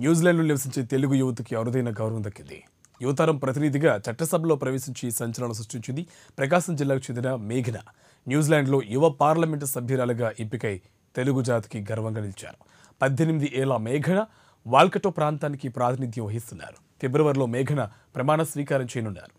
న్యూజిలాండ్లో నివసించే తెలుగు యువతకి అరుదైన గౌరవం దక్కింది యువతరం ప్రతినిధిగా చట్టసభలో ప్రవేశించి సంచలనం సృష్టించింది ప్రకాశం జిల్లాకు చెందిన మేఘన న్యూజిలాండ్లో యువ పార్లమెంటు సభ్యురాలుగా ఎంపికై తెలుగు జాతికి గర్వంగా నిలిచారు పద్దెనిమిది ఏళ్ల మేఘన వాల్కటో ప్రాంతానికి ప్రాతినిధ్యం వహిస్తున్నారు ఫిబ్రవరిలో మేఘన ప్రమాణ స్వీకారం చేయనున్నారు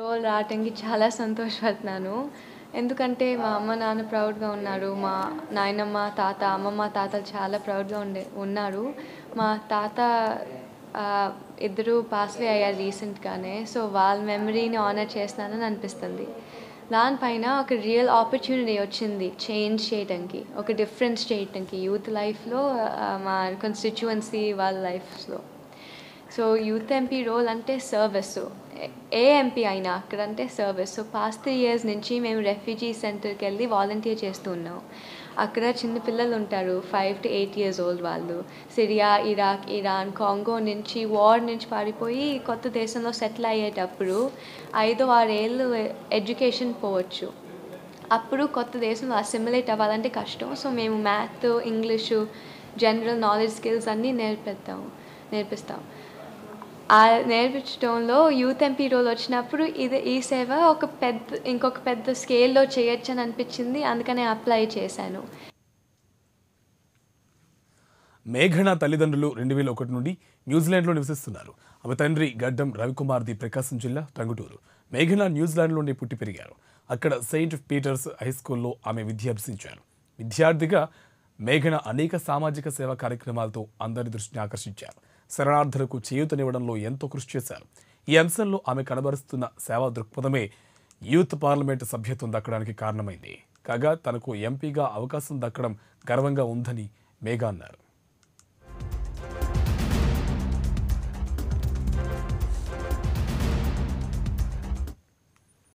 రోల్ రావటానికి చాలా సంతోషపడుతున్నాను ఎందుకంటే మా అమ్మ నాన్న ప్రౌడ్గా ఉన్నారు మా నాయనమ్మ తాత అమ్మమ్మ తాతలు చాలా ప్రౌడ్గా ఉండే ఉన్నారు మా తాత ఇద్దరు పాస్వే అయ్యారు రీసెంట్గానే సో వాళ్ళ మెమరీని ఆనర్ చేస్తానని అనిపిస్తుంది దానిపైన ఒక రియల్ ఆపర్చునిటీ వచ్చింది చేంజ్ చేయడానికి ఒక డిఫరెన్స్ చేయటానికి యూత్ లైఫ్లో మా కాన్స్టిట్యువెన్సీ వాళ్ళ లైఫ్లో సో యూత్ ఎంపీ రోల్ అంటే సర్వీస్ ఏ ఎంపీ అయినా అక్కడ అంటే service so past three years నుంచి మేము రెఫ్యూజీ సెంటర్కి వెళ్ళి వాలంటీర్ చేస్తున్నాం అక్కడ చిన్నపిల్లలు ఉంటారు five to eight years old వాళ్ళు సిరియా ఇరాక్ ఇరాన్ కాంగో నుంచి వార్ నుంచి పారిపోయి కొత్త దేశంలో సెటిల్ అయ్యేటప్పుడు ఐదు ఆరేళ్ళు ఎడ్యుకేషన్ పోవచ్చు అప్పుడు కొత్త దేశంలో అసిమిలేట్ అవ్వాలంటే కష్టం సో మేము math English general knowledge skills అన్నీ నేర్పిస్తాం నేర్పిస్తాం ఆ నేర్పించడంలో యూత్ ఎంపీ రోల్ వచ్చినప్పుడు ఇది ఈ సేవ ఒక పెద్ద ఇంకొక పెద్ద స్కేల్లో చేయొచ్చు అని అనిపించింది అందుకనే అప్లై చేశాను మేఘన తల్లిదండ్రులు రెండు వేల ఒకటి నుండి న్యూజిలాండ్లో నివసిస్తున్నారు ఆమె తండ్రి గడ్డం రవికుమార్ది ప్రకాశం జిల్లా టంగుటూరు మేఘన న్యూజిలాండ్లోనే పుట్టి పెరిగారు అక్కడ సెయింట్ పీటర్స్ హై స్కూల్లో ఆమె విద్యాభ్యసించారు విద్యార్థిగా మేఘన అనేక సామాజిక సేవా కార్యక్రమాలతో అందరి దృష్టిని ఆకర్షించారు శరణార్థులకు చేయూతనివ్వడంలో ఎంతో కృషి చేశారు ఈ అంశంలో ఆమె కనబరుస్తున్న సేవా దృక్పథమే యూత్ పార్లమెంటు సభ్యత్వం దక్కడానికి కారణమైంది కాగా తనకు ఎంపీగా అవకాశం దక్కడం గర్వంగా ఉందని మేఘా అన్నారు